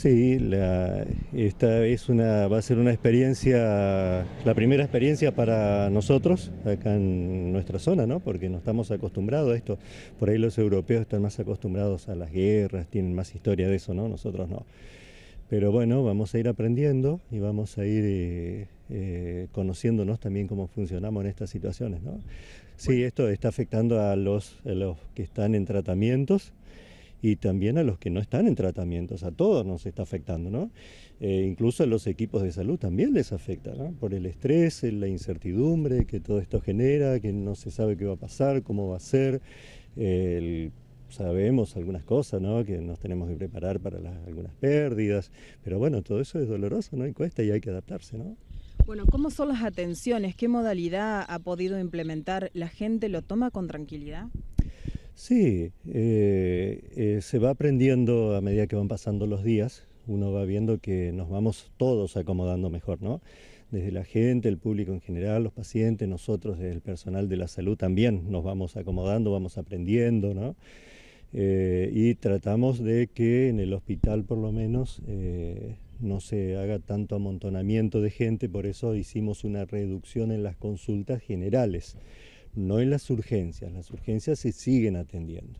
Sí, esta es una, va a ser una experiencia, la primera experiencia para nosotros acá en nuestra zona, ¿no? porque no estamos acostumbrados a esto. Por ahí los europeos están más acostumbrados a las guerras, tienen más historia de eso, ¿no? nosotros no. Pero bueno, vamos a ir aprendiendo y vamos a ir eh, eh, conociéndonos también cómo funcionamos en estas situaciones. ¿no? Sí, esto está afectando a los, a los que están en tratamientos y también a los que no están en tratamientos, a todos nos está afectando, ¿no? Eh, incluso a los equipos de salud también les afecta, ¿no? Por el estrés, la incertidumbre que todo esto genera, que no se sabe qué va a pasar, cómo va a ser, sabemos algunas cosas, ¿no? Que nos tenemos que preparar para las, algunas pérdidas, pero bueno, todo eso es doloroso, ¿no? Y cuesta y hay que adaptarse, ¿no? Bueno, ¿cómo son las atenciones? ¿Qué modalidad ha podido implementar? ¿La gente lo toma con tranquilidad? Sí, eh, eh, se va aprendiendo a medida que van pasando los días, uno va viendo que nos vamos todos acomodando mejor, ¿no? Desde la gente, el público en general, los pacientes, nosotros, desde el personal de la salud también nos vamos acomodando, vamos aprendiendo, ¿no? Eh, y tratamos de que en el hospital por lo menos no se haga tanto amontonamiento de gente, por eso hicimos una reducción en las consultas generales no en las urgencias, las urgencias se siguen atendiendo.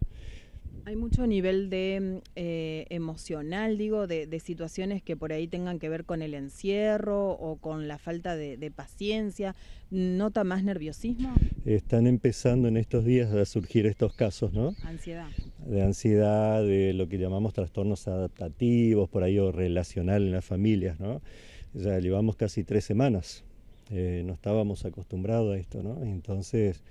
Hay mucho nivel de mm, eh, emocional, digo, de, situaciones que por ahí tengan que ver con el encierro o con la falta de, paciencia. ¿Nota más nerviosismo? Están empezando en estos días a surgir estos casos, ¿no? Ansiedad. De ansiedad, de lo que llamamos trastornos adaptativos, por ahí o relacional en las familias, ¿no? Ya llevamos casi tres semanas eh, no estábamos acostumbrados a esto, ¿no? Entonces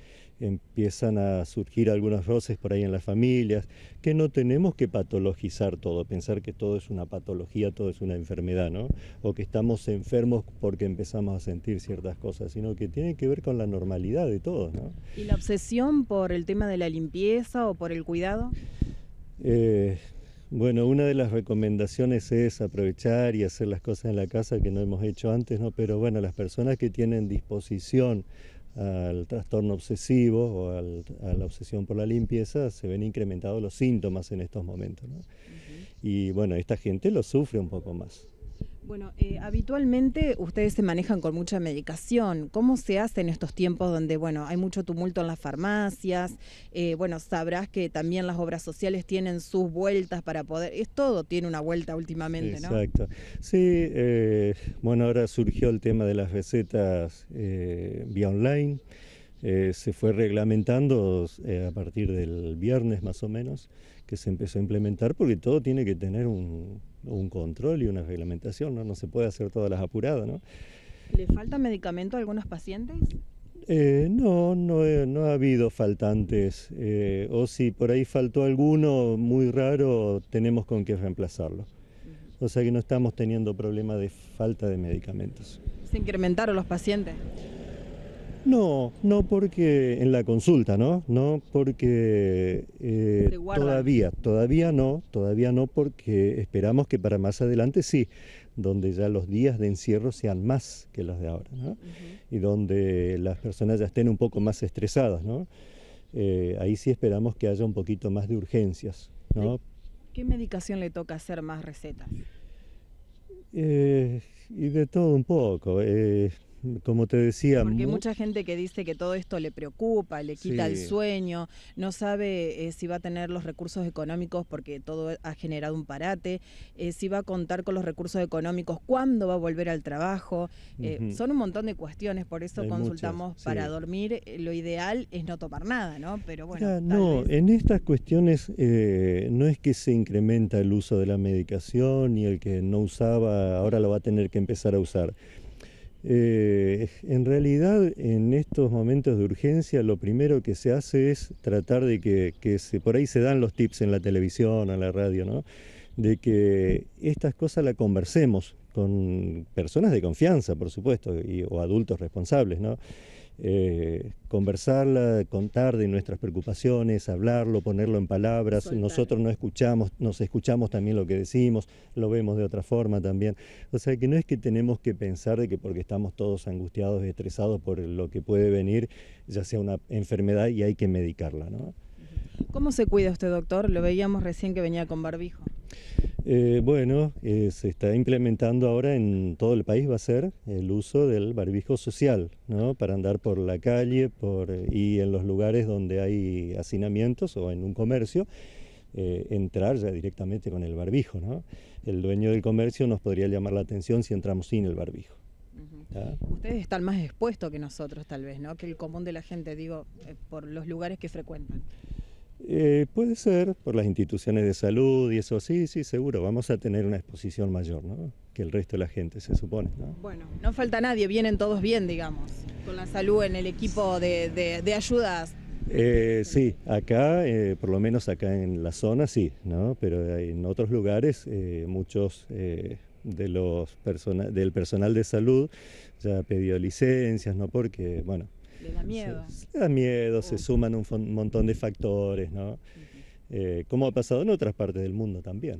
empiezan a surgir algunas voces por ahí en las familias, que no tenemos que patologizar todo, pensar que todo es una patología, todo es una enfermedad, ¿no? O que estamos enfermos porque empezamos a sentir ciertas cosas, sino que tiene que ver con la normalidad de todo. ¿no? ¿Y la obsesión por el tema de la limpieza o por el cuidado? Eh, bueno, una de las recomendaciones es aprovechar y hacer las cosas en la casa que no hemos hecho antes, ¿no? Pero bueno, las personas que tienen disposición al trastorno obsesivo o a la obsesión por la limpieza, se ven incrementados los síntomas en estos momentos. ¿no? Y bueno, esta gente lo sufre un poco más. Bueno, eh, habitualmente ustedes se manejan con mucha medicación. ¿Cómo se hace en estos tiempos donde, bueno, hay mucho tumulto en las farmacias? Eh, bueno, sabrás que también las obras sociales tienen sus vueltas para poder... Es todo, tiene una vuelta últimamente, ¿no? Exacto. Sí, eh, bueno, ahora surgió el tema de las recetas vía online. se fue reglamentando a partir del viernes más o menos, que se empezó a implementar, porque todo tiene que tener un, un control y una reglamentación, ¿no? se puede hacer todas las apuradas, ¿no? ¿Le falta medicamento a algunos pacientes? Eh, no, no, eh, no, ha habido faltantes, eh, o si por ahí faltó alguno muy raro, tenemos con qué reemplazarlo. O sea que no estamos teniendo problema de falta de medicamentos. ¿Se incrementaron los pacientes? No, no porque en la consulta, ¿no? No porque eh, todavía, todavía no, todavía no porque esperamos que para más adelante sí, donde ya los días de encierro sean más que los de ahora, ¿no? Y donde las personas ya estén un poco más estresadas, ¿no? Eh, ahí sí esperamos que haya un poquito más de urgencias, ¿no? ¿Qué medicación le toca hacer más recetas? Eh, y de todo un poco como te decía. Porque hay mucha gente que dice que todo esto le preocupa, le quita el sueño, no sabe eh, si va a tener los recursos económicos porque todo ha generado un parate, eh, si va a contar con los recursos económicos, cuándo va a volver al trabajo. Eh, son un montón de cuestiones, por eso consultamos para dormir. Lo ideal es no tomar nada, ¿no? Pero bueno. no, en estas cuestiones no es que se incrementa el uso de la medicación y el que no usaba ahora lo va a tener que empezar a usar. Eh, en realidad, en estos momentos de urgencia, lo primero que se hace es tratar de que, se, por ahí se dan los tips en la televisión, en la radio, ¿no? de que estas cosas las conversemos con personas de confianza, por supuesto, y, o adultos responsables, ¿no? Eh, conversarla, contar de nuestras preocupaciones, hablarlo, ponerlo en palabras. Nosotros no escuchamos, nos escuchamos también lo que decimos, lo vemos de otra forma también. O sea que no es que tenemos que pensar de que porque estamos todos angustiados, estresados por lo que puede venir, ya sea una enfermedad y hay que medicarla. ¿no? ¿Cómo se cuida usted, doctor? Lo veíamos recién que venía con barbijo. Eh, bueno, eh, se está implementando ahora en todo el país, va a ser el uso del barbijo social, ¿no? Para andar por la calle por, y en los lugares donde hay hacinamientos o en un comercio, eh, entrar ya directamente con el barbijo, ¿no? El dueño del comercio nos podría llamar la atención si entramos sin el barbijo. Ustedes están más expuestos que nosotros, tal vez, ¿no? Que el común de la gente, digo, por los lugares que frecuentan. Eh, puede ser por las instituciones de salud y eso, sí, sí, seguro, vamos a tener una exposición mayor, ¿no? Que el resto de la gente, se supone, Bueno, no falta nadie, vienen todos bien, digamos, con la salud en el equipo de, ayudas. Eh, sí, acá, eh, por lo menos acá en la zona sí, ¿no? Pero en otros lugares eh, muchos de los del personal de salud ya pidió pedido licencias, ¿no? Porque, bueno, le da miedo. Se, da miedo, se suman un montón de factores, ¿no? Eh, como ha pasado en otras partes del mundo también.